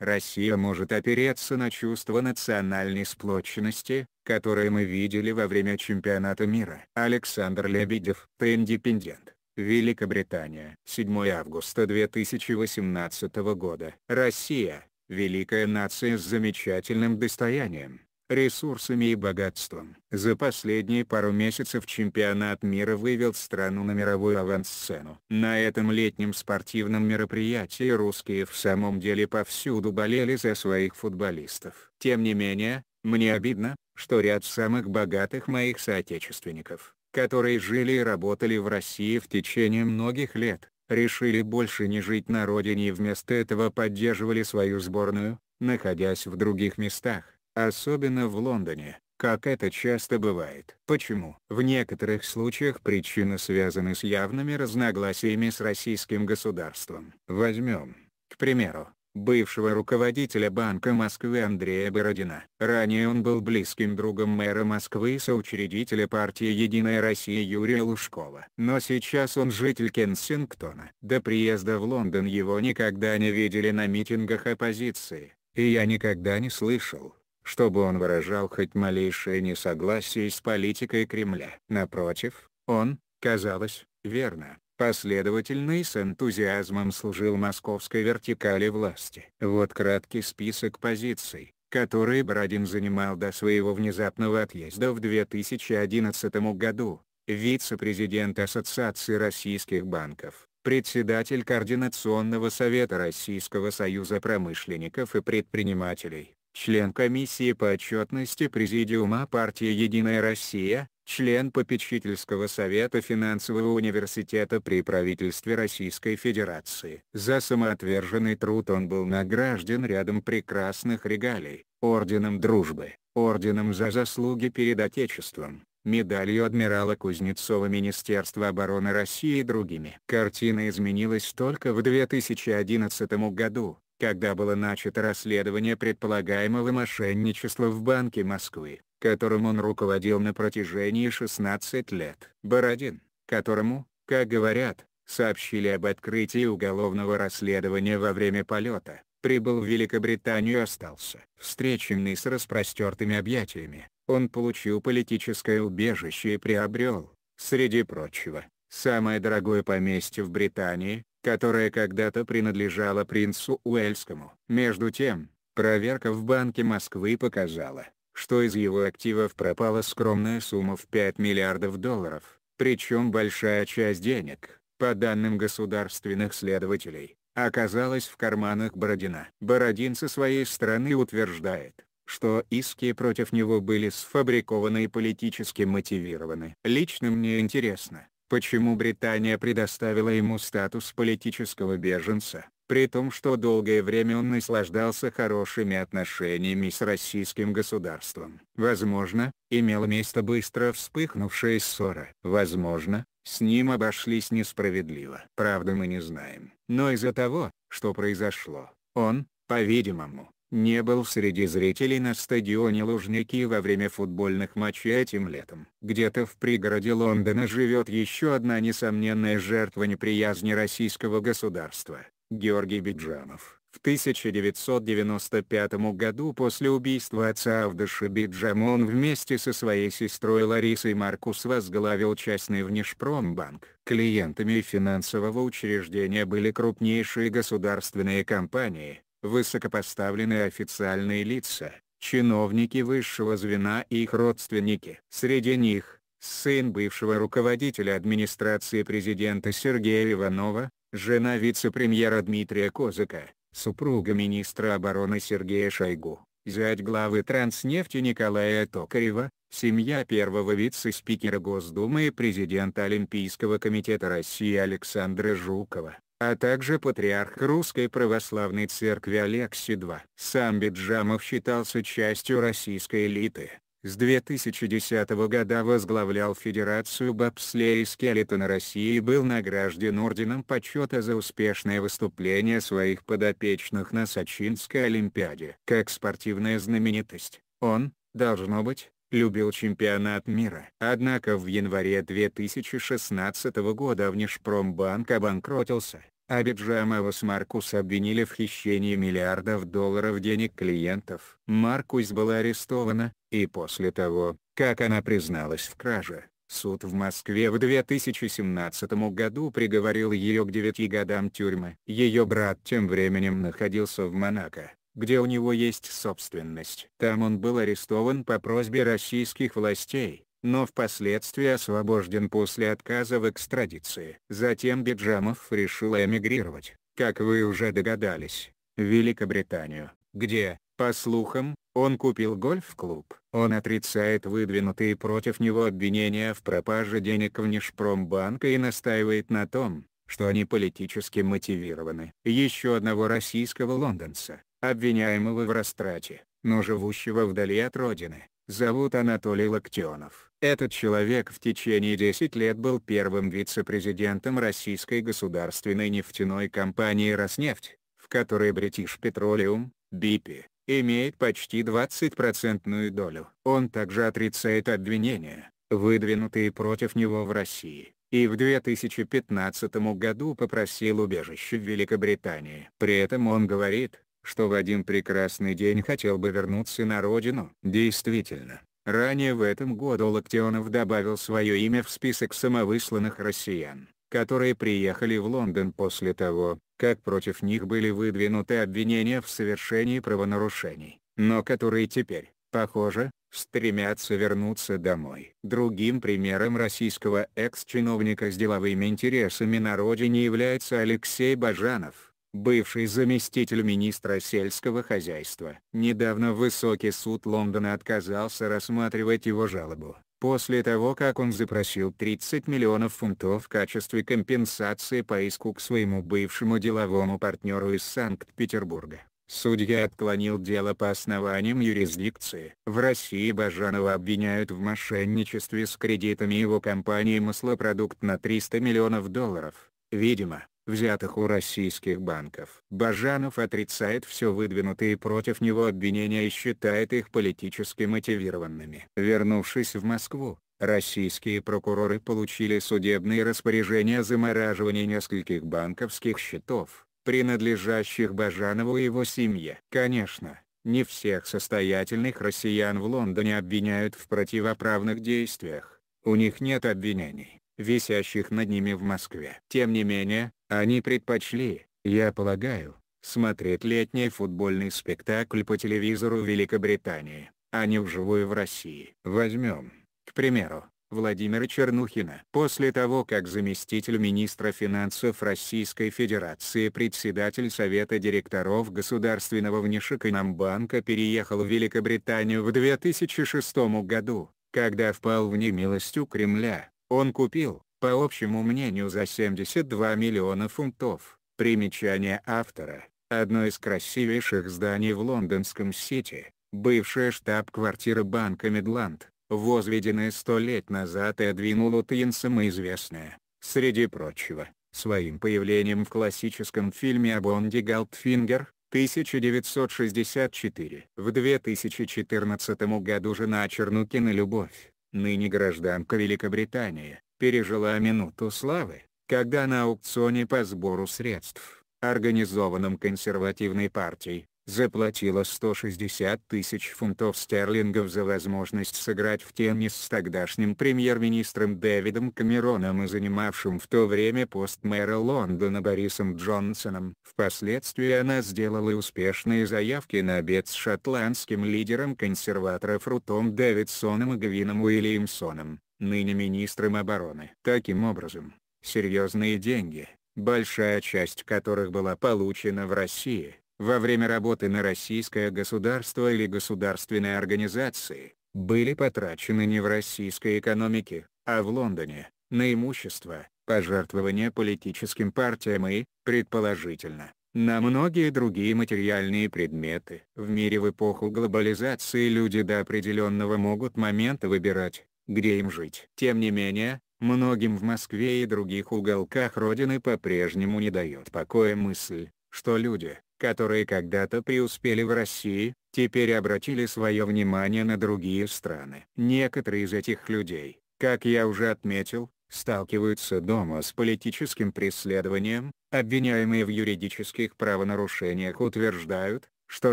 Россия может опереться на чувство национальной сплоченности, которое мы видели во время чемпионата мира. Александр Лебедев, The Independent, Великобритания. 7 августа 2018 года. Россия, великая нация с замечательным достоянием ресурсами и богатством. За последние пару месяцев чемпионат мира вывел страну на мировую авансцену. На этом летнем спортивном мероприятии русские в самом деле повсюду болели за своих футболистов. Тем не менее, мне обидно, что ряд самых богатых моих соотечественников, которые жили и работали в России в течение многих лет, решили больше не жить на родине и вместо этого поддерживали свою сборную, находясь в других местах. Особенно в Лондоне, как это часто бывает. Почему? В некоторых случаях причины связаны с явными разногласиями с российским государством. Возьмем, к примеру, бывшего руководителя Банка Москвы Андрея Бородина. Ранее он был близким другом мэра Москвы и соучредителя партии «Единая Россия» Юрия Лужкова. Но сейчас он житель Кенсингтона. До приезда в Лондон его никогда не видели на митингах оппозиции, и я никогда не слышал, чтобы он выражал хоть малейшее несогласие с политикой Кремля. Напротив, он, казалось, верно, последовательно и с энтузиазмом служил московской вертикали власти. Вот краткий список позиций, которые Брадин занимал до своего внезапного отъезда в 2011 году, вице-президент Ассоциации российских банков, председатель Координационного совета Российского союза промышленников и предпринимателей, член комиссии по отчетности Президиума партии «Единая Россия», член попечительского совета финансового университета при правительстве Российской Федерации. За самоотверженный труд он был награжден рядом прекрасных регалий, орденом дружбы, орденом за заслуги перед Отечеством, медалью адмирала Кузнецова Министерства обороны России и другими. Картина изменилась только в 2011 году, когда было начато расследование предполагаемого мошенничества в Банке Москвы, которым он руководил на протяжении 16 лет. Бородин, которому, как говорят, сообщили об открытии уголовного расследования во время полета, прибыл в Великобританию и остался. Встреченный с распростертыми объятиями, он получил политическое убежище и приобрел, среди прочего, самое дорогое поместье в Британии, которая когда-то принадлежала принцу Уэльскому. Между тем, проверка в Банке Москвы показала, что из его активов пропала скромная сумма в 5 миллиардов долларов, причем большая часть денег, по данным государственных следователей, оказалась в карманах Бородина. Бородин со своей стороны утверждает, что иски против него были сфабрикованы и политически мотивированы. Лично мне интересно, почему Британия предоставила ему статус политического беженца, при том что долгое время он наслаждался хорошими отношениями с российским государством. Возможно, имела место быстро вспыхнувшая ссора. Возможно, с ним обошлись несправедливо. Правда мы не знаем. Но из-за того, что произошло, он, по-видимому, не был среди зрителей на стадионе Лужники во время футбольных матчей этим летом. Где-то в пригороде Лондона живет еще одна несомненная жертва неприязни российского государства – Георгий Биджанов. В 1995 году после убийства отца Авдыша Биджама он вместе со своей сестрой Ларисой Маркус возглавил частный внешпромбанк. Клиентами финансового учреждения были крупнейшие государственные компании, высокопоставленные официальные лица, чиновники высшего звена и их родственники. Среди них, сын бывшего руководителя администрации президента Сергея Иванова, жена вице-премьера Дмитрия Козыка, супруга министра обороны Сергея Шойгу, зять главы транснефти Николая Токарева, семья первого вице-спикера Госдумы и президента Олимпийского комитета России Александра Жукова а также патриарх Русской Православной Церкви Алексий II. Сам Биджамов считался частью российской элиты. С 2010 года возглавлял Федерацию бобслея и скелетона России и был награжден Орденом Почета за успешное выступление своих подопечных на Сочинской Олимпиаде. Как спортивная знаменитость, он, должно быть, любил чемпионат мира. Однако в январе 2016 года Внешпромбанк обанкротился, а Биджамовас Маркус обвинили в хищении миллиардов долларов денег клиентов. Маркус была арестована, и после того, как она призналась в краже, Суд в Москве в 2017 году приговорил ее к 9 годам тюрьмы. Ее брат тем временем находился в Монако где у него есть собственность. Там он был арестован по просьбе российских властей, но впоследствии освобожден после отказа в экстрадиции. Затем Беджамов решил эмигрировать, как вы уже догадались, в Великобританию, где, по слухам, он купил гольф-клуб. Он отрицает выдвинутые против него обвинения в пропаже денег в Нишпромбанка и настаивает на том, что они политически мотивированы. Еще одного российского лондонца, обвиняемого в растрате, но живущего вдали от родины, зовут Анатолий Локтионов. Этот человек в течение 10 лет был первым вице-президентом российской государственной нефтяной компании «Роснефть», в которой Бритиш Петролиум BP, имеет почти 20% долю. Он также отрицает обвинения, выдвинутые против него в России, и в 2015 году попросил убежище в Великобритании. При этом он говорит, что в один прекрасный день хотел бы вернуться на родину. Действительно, ранее в этом году Локтионов добавил свое имя в список самовысланных россиян, которые приехали в Лондон после того, как против них были выдвинуты обвинения в совершении правонарушений, но которые теперь, похоже, стремятся вернуться домой. Другим примером российского экс-чиновника с деловыми интересами на родине является Алексей Бажанов бывший заместитель министра сельского хозяйства. Недавно высокий суд Лондона отказался рассматривать его жалобу, после того как он запросил 30 миллионов фунтов в качестве компенсации по иску к своему бывшему деловому партнеру из Санкт-Петербурга. Судья отклонил дело по основаниям юрисдикции. В России Бажанова обвиняют в мошенничестве с кредитами его компании «Маслопродукт» на 300 миллионов долларов. Видимо, взятых у российских банков. Бажанов отрицает все выдвинутые против него обвинения и считает их политически мотивированными. Вернувшись в Москву, российские прокуроры получили судебные распоряжения о замораживании нескольких банковских счетов, принадлежащих Бажанову и его семье. Конечно, не всех состоятельных россиян в Лондоне обвиняют в противоправных действиях, у них нет обвинений висящих над ними в Москве. Тем не менее, они предпочли, я полагаю, смотреть летний футбольный спектакль по телевизору в Великобритании, а не вживую в России. Возьмем, к примеру, Владимира Чернухина. После того, как заместитель министра финансов Российской Федерации председатель Совета директоров Государственного внешэкономбанка переехал в Великобританию в 2006 году, когда впал в немилость у Кремля, он купил, по общему мнению, за 72 миллиона фунтов. Примечание автора. Одно из красивейших зданий в лондонском Сити, бывшая штаб-квартира банка Медланд, возведенная сто лет назад и одвинула Тинсом известное, среди прочего, своим появлением в классическом фильме о Бонде Галдфингер, 1964. В 2014 году жена Чернукина Любовь, ныне гражданка Великобритании, пережила минуту славы, когда на аукционе по сбору средств, организованном консервативной партией, заплатила 160 тысяч фунтов стерлингов за возможность сыграть в теннис с тогдашним премьер-министром Дэвидом Камероном и занимавшим в то время пост мэра Лондона Борисом Джонсоном. Впоследствии она сделала успешные заявки на обед с шотландским лидером консерваторов Рутом Дэвидсоном и Гвином Уильямсоном, ныне министром обороны. Таким образом, серьезные деньги, большая часть которых была получена в России, во время работы на российское государство или государственные организации, были потрачены не в российской экономике, а в Лондоне, на имущество, пожертвования политическим партиям и, предположительно, на многие другие материальные предметы. В мире в эпоху глобализации люди до определенного могут момента выбирать, где им жить. Тем не менее, многим в Москве и других уголках Родины по-прежнему не дает покоя мысль, что люди, которые когда-то преуспели в России, теперь обратили свое внимание на другие страны. Некоторые из этих людей, как я уже отметил, сталкиваются дома с политическим преследованием, обвиняемые в юридических правонарушениях утверждают, что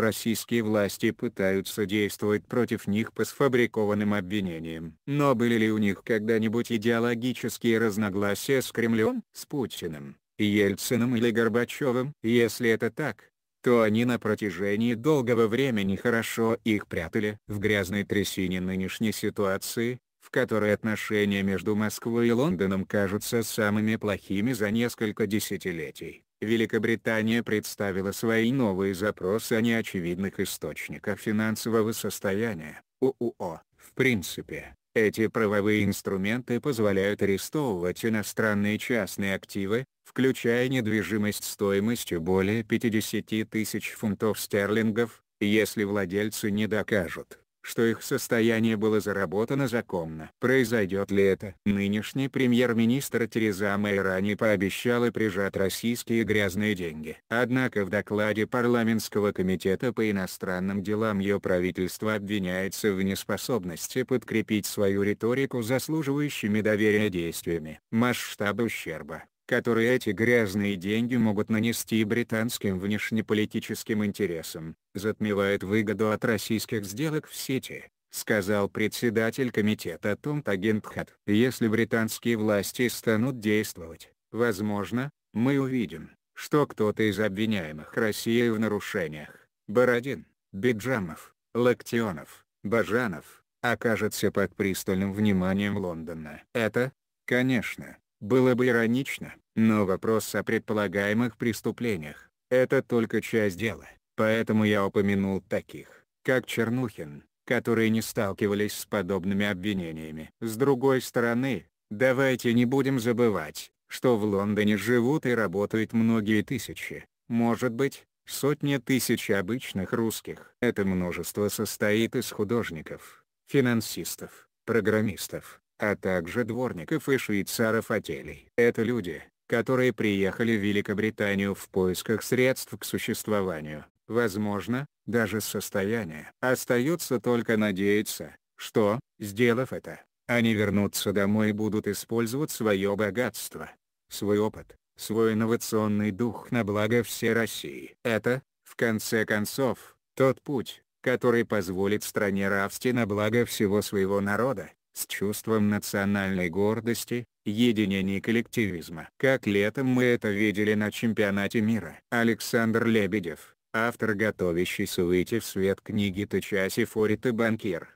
российские власти пытаются действовать против них по сфабрикованным обвинениям. Но были ли у них когда-нибудь идеологические разногласия с Кремлем, с Путиным, Ельциным или Горбачевым? Если это так, что они на протяжении долгого времени хорошо их прятали. В грязной трясине нынешней ситуации, в которой отношения между Москвой и Лондоном кажутся самыми плохими за несколько десятилетий, Великобритания представила свои новые запросы о неочевидных источниках финансового состояния, ООО. В принципе, эти правовые инструменты позволяют арестовывать иностранные частные активы, включая недвижимость стоимостью более 50 тысяч фунтов стерлингов, если владельцы не докажут, что их состояние было заработано законно. Произойдет ли это? Нынешний премьер-министр Тереза Мэй ранее пообещала прижать российские грязные деньги. Однако в докладе парламентского комитета по иностранным делам ее правительство обвиняется в неспособности подкрепить свою риторику заслуживающими доверия действиями. Масштабы ущерба которые эти грязные деньги могут нанести британским внешнеполитическим интересам, затмевает выгоду от российских сделок в сети, сказал председатель комитета Том Агентхат. Если британские власти станут действовать, возможно, мы увидим, что кто-то из обвиняемых Россией в нарушениях, Бородин, Биджамов, Лактионов, Бажанов, окажется под пристальным вниманием Лондона. Это, конечно, было бы иронично, но вопрос о предполагаемых преступлениях – это только часть дела. Поэтому я упомянул таких, как Чернухин, которые не сталкивались с подобными обвинениями. С другой стороны, давайте не будем забывать, что в Лондоне живут и работают многие тысячи, может быть, сотни тысяч обычных русских. Это множество состоит из художников, финансистов, программистов, а также дворников и швейцаров-отелей. Это люди, которые приехали в Великобританию в поисках средств к существованию возможно, даже состояние. Остается только надеяться, что, сделав это, они вернутся домой и будут использовать свое богатство, свой опыт, свой инновационный дух на благо всей России. Это, в конце концов, тот путь, который позволит стране расти на благо всего своего народа, с чувством национальной гордости, единения и коллективизма. Как летом мы это видели на чемпионате мира. Александр Лебедев автор готовящийся выйти в свет книги Тачаси Форит и банкир.